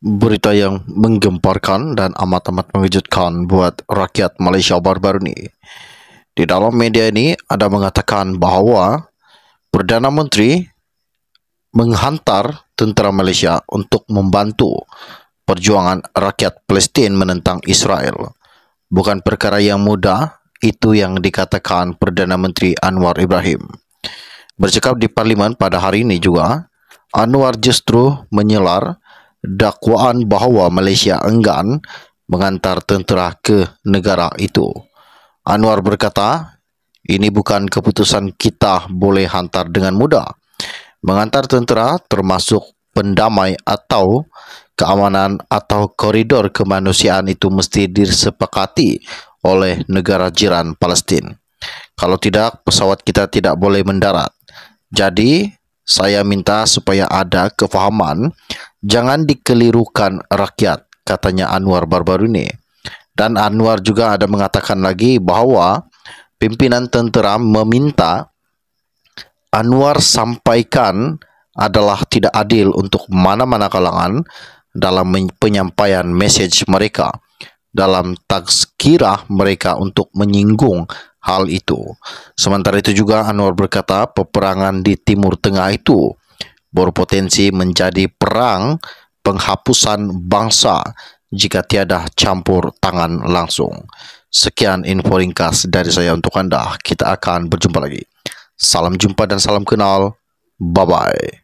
berita yang menggemparkan dan amat amat mengejutkan buat rakyat Malaysia baru-baru ni. Di dalam media ini ada mengatakan bahawa Perdana Menteri menghantar tentera Malaysia untuk membantu perjuangan rakyat Palestin menentang Israel. Bukan perkara yang mudah, itu yang dikatakan Perdana Menteri Anwar Ibrahim. Bercakap di parlimen pada hari ini juga, Anwar justru menyelar dakwaan bahawa Malaysia enggan mengantar tentera ke negara itu. Anwar berkata, ini bukan keputusan kita boleh hantar dengan mudah. Mengantar tentera termasuk pendamai atau keamanan atau koridor kemanusiaan itu mesti disepakati oleh negara jiran Palestin. Kalau tidak, pesawat kita tidak boleh mendarat. Jadi, saya minta supaya ada kefahaman Jangan dikelirukan rakyat, katanya Anwar baru-baru ini. Dan Anwar juga ada mengatakan lagi bahawa pimpinan tentera meminta Anwar sampaikan adalah tidak adil untuk mana-mana kalangan dalam penyampaian message mereka dalam takskirah mereka untuk menyinggung hal itu. Sementara itu juga Anwar berkata peperangan di Timur Tengah itu berpotensi menjadi perang penghapusan bangsa jika tiada campur tangan langsung. Sekian info ringkas dari saya untuk Anda. Kita akan berjumpa lagi. Salam jumpa dan salam kenal. Bye-bye.